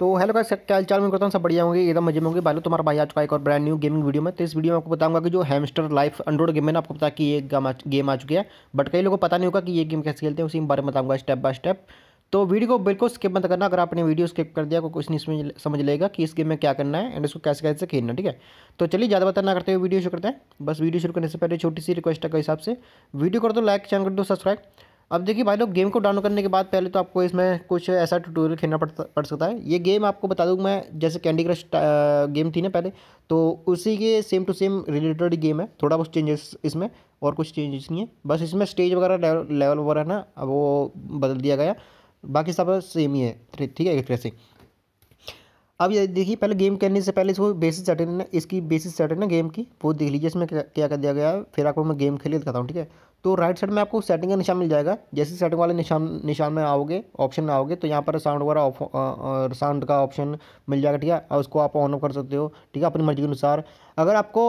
तो hello guys क्या चाल मैं करता हूँ सब बढ़िया होंगे एकदम मजे में होंगे भाई तुम्हारा भाई आ चुका है एक और ब्रांड न्यू गेमिंग वीडियो में तो इस वीडियो में आपको बताऊंगा कि जो हैमस्टर लाइफ अंड्रोड गेम है ना आपको पता कि ये गेम आ चुकी है बट कई लोगों को पता नहीं होगा कि ये गेम कैसे खेलते हैं उसी के बारे में बताऊंगा स्टेप बाय स्टेप तो वीडियो को बिल्कुल स्किप मत करना अगर आपने वीडियो स्किप कर दिया कुछ नहीं समझ लेगा कि इस गेम में क्या करना है एंड इसको कैसे कैसे खेलना ठीक है तो चलिए ज़्यादा बता ना करते हुए वीडियो शुरू करते हैं बस वीडियो शुरू करने से पहले छोटी सी रिक्वेस्ट है हिसाब से वीडियो कर दो लाइक चैनल कर दो सब्सक्राइब अब देखिए भाई लोग गेम को डाउनलोड करने के बाद पहले तो आपको इसमें कुछ ऐसा ट्यूटोरियल खेलना पड़ता पड़ सकता है ये गेम आपको बता दूँ मैं जैसे कैंडी क्रश गेम थी ना पहले तो उसी के same to same related game है थोड़ा बहुत चेंजेस इसमें और कुछ चेंजेस नहीं है बस इसमें स्टेज वगैरह लेवल वगैरह ना वो बदल दिया गया बाकी सब सेम ही है ठीक है एक तरह से अब ये देखिए पहले गेम करने से पहले इसको बेसिस सेटिंग ना इसकी बेसिस सेटिंग ना गेम की वो देख लीजिए इसमें क्या क्या कर दिया गया फिर आपको मैं गेम खेल दिखाता हूँ ठीक है तो राइट साइड में आपको सेटिंग का निशान मिल जाएगा जैसे सेटिंग वाले निशान निशान में आओगे ऑप्शन में आओगे तो यहाँ पर साउंड वगैरह साउंड का ऑप्शन मिल जाएगा ठीक है और उसको आप ऑन ऑफ कर सकते हो ठीक है अपनी मर्जी के अनुसार अगर आपको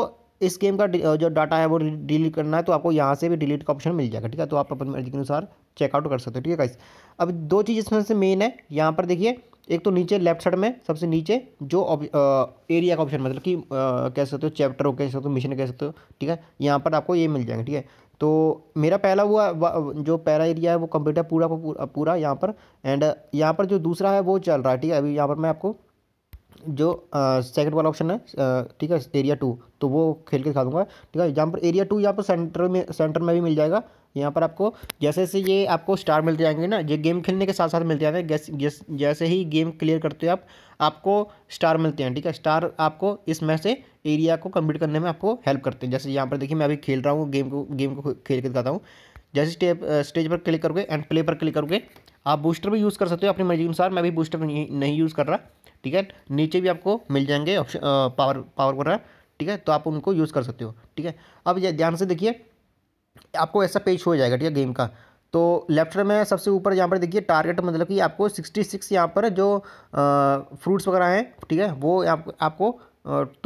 इस गेम का जो डाटा है वो डिलीट करना है तो आपको यहाँ से भी डिलीट का ऑप्शन मिल जाएगा ठीक है तो आप अपनी मर्जी के अनुसार चेकआउट कर सकते हो ठीक है इस अब दो चीज़ इसमें से मेन है यहाँ पर देखिए एक तो नीचे लेफ्ट साइड में सबसे नीचे जो एरिया का ऑप्शन मतलब कि कह सकते हो चैप्टर हो कह सकते हो मिशन कह सकते हो ठीक है यहाँ पर आपको ये मिल जाएंगे ठीक है तो मेरा पहला हुआ जो पहला एरिया है वो कंप्यूटर पूरा पूरा यहाँ पर एंड यहाँ पर जो दूसरा है वो चल रहा है ठीक है अभी यहाँ पर मैं आपको जो सेकंड वाला ऑप्शन है ठीक है एरिया टू तो वो खेल के दिखा दूंगा ठीक है यहाँ पर एरिया टू यहाँ पर सेंटर में सेंटर में भी मिल जाएगा यहाँ पर आपको जैसे जैसे ये आपको स्टार मिलते जाएंगे ना ये गेम खेलने के साथ साथ मिलते जाते हैं जैसे ही गेम क्लियर करते हो आप आपको स्टार मिलते हैं ठीक है स्टार आपको इसमें से एरिया को कंप्लीट करने में आपको हेल्प करते हैं जैसे यहाँ पर देखिए मैं अभी खेल रहा हूँ गेम को गेम को खेल के दिखाता हूँ जैसे स्टेप स्टेज पर क्लिक करोगे एंड प्ले पर क्लिक करोगे आप बूस्टर भी यूज़ कर सकते हो अपनी मर्जी के अनुसार मैं भी बूस्टर नहीं, नहीं यूज़ कर रहा ठीक है नीचे भी आपको मिल जाएंगे ऑप्शन पावर पावर वगैरह ठीक है तो आप उनको यूज़ कर सकते हो ठीक है अब ध्यान से देखिए आपको ऐसा पेज हो जाएगा ठीक है गेम का तो लेफ्ट में सबसे ऊपर यहाँ पर देखिए टारगेट मतलब कि आपको सिक्सटी सिक्स यहाँ पर जो फ्रूट्स वगैरह हैं ठीक है वो आप, आपको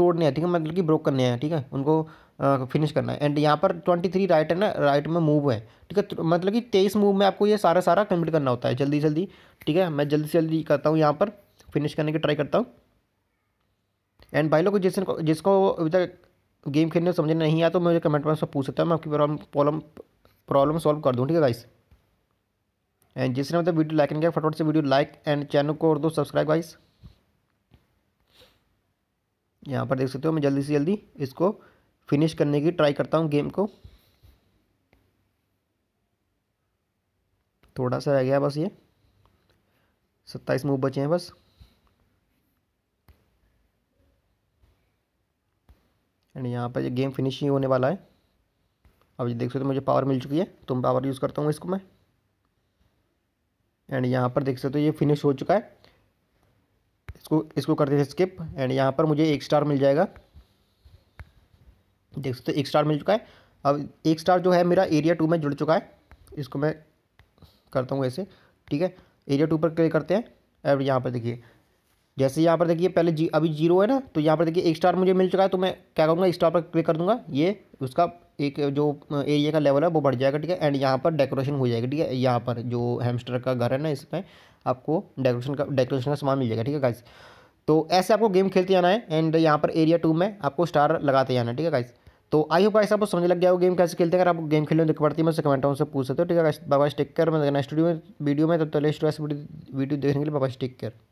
तोड़ने हैं ठीक है मतलब कि ब्रोक करने हैं ठीक है उनको फिनिश करना है एंड यहाँ पर ट्वेंटी थ्री राइट है ना राइट में मूव है ठीक है तो मतलब कि तेईस मूव में आपको ये सारा सारा कंप्लीट करना होता है जल्दी जल्दी ठीक है मैं जल्दी से जल्दी करता हूँ यहाँ पर फिनिश करने की ट्राई करता हूँ एंड भाई लोग जिसको जिसको अभी तक गेम खेलने समझ नहीं आया तो मुझे कमेंट में पूछ सकता हूँ मैं आपकी प्रॉब्लम प्रॉब्लम सॉल्व कर दूँ ठीक है गाइस एंड जिसने मतलब वीडियो लाइक नहीं किया फटाफट से वीडियो लाइक एंड चैनल को और दो सब्सक्राइब गाइस यहाँ पर देख सकते हो मैं जल्दी से जल्दी इसको फिनिश करने की ट्राई करता हूँ गेम को थोड़ा सा रह गया बस ये सत्ताईस मूव बचे हैं बस एंड यहाँ पर ये गेम फिनिश ही होने वाला है अब ये देख सकते हो मुझे पावर मिल चुकी है तुम पावर यूज़ करता हूँ इसको मैं एंड यहाँ पर देख सकते हो ये फिनिश हो चुका है इसको इसको कर देते स्किप एंड यहाँ पर मुझे एक स्टार मिल जाएगा देख सकते हो एक स्टार मिल चुका है अब एक स्टार जो है मेरा एरिया टू में जुड़ चुका है इसको मैं करता हूँ ऐसे ठीक है एरिया टू पर क्लिक करते हैं अब यहाँ पर देखिए जैसे यहाँ पर देखिए पहले जी अभी जीरो है ना तो यहाँ पर देखिए एक स्टार मुझे मिल चुका है तो मैं क्या करूँगा एक स्टार पर क्लिक कर दूँगा ये उसका एक जो एरिया का लेवल है वो बढ़ जाएगा ठीक है एंड यहाँ पर डेकोरेशन हो जाएगा ठीक है यहाँ पर जो हेमस्टर का घर है ना इसमें आपको डेकोरेशन का डेकोरेशन का सामान मिल जाएगा ठीक है गाइस तो ऐसे आपको गेम खेलते जाना है एंड यहाँ पर एरिया टू में आपको स्टार लगाते जाना है ठीक है गाइस तो आई होगा ऐसा आपको समझ लग गया वो गेम कैसे खेलते हैं अगर आप गेम खेलने दिख पड़ती है मैं कमेंट से पूछ सकते हो ठीक है बाबा स्टिक कर मैं नेक्स्ट वीडियो में वीडियो में तो लेस्ट वीडियो देखने के लिए बाबा स्टिक कर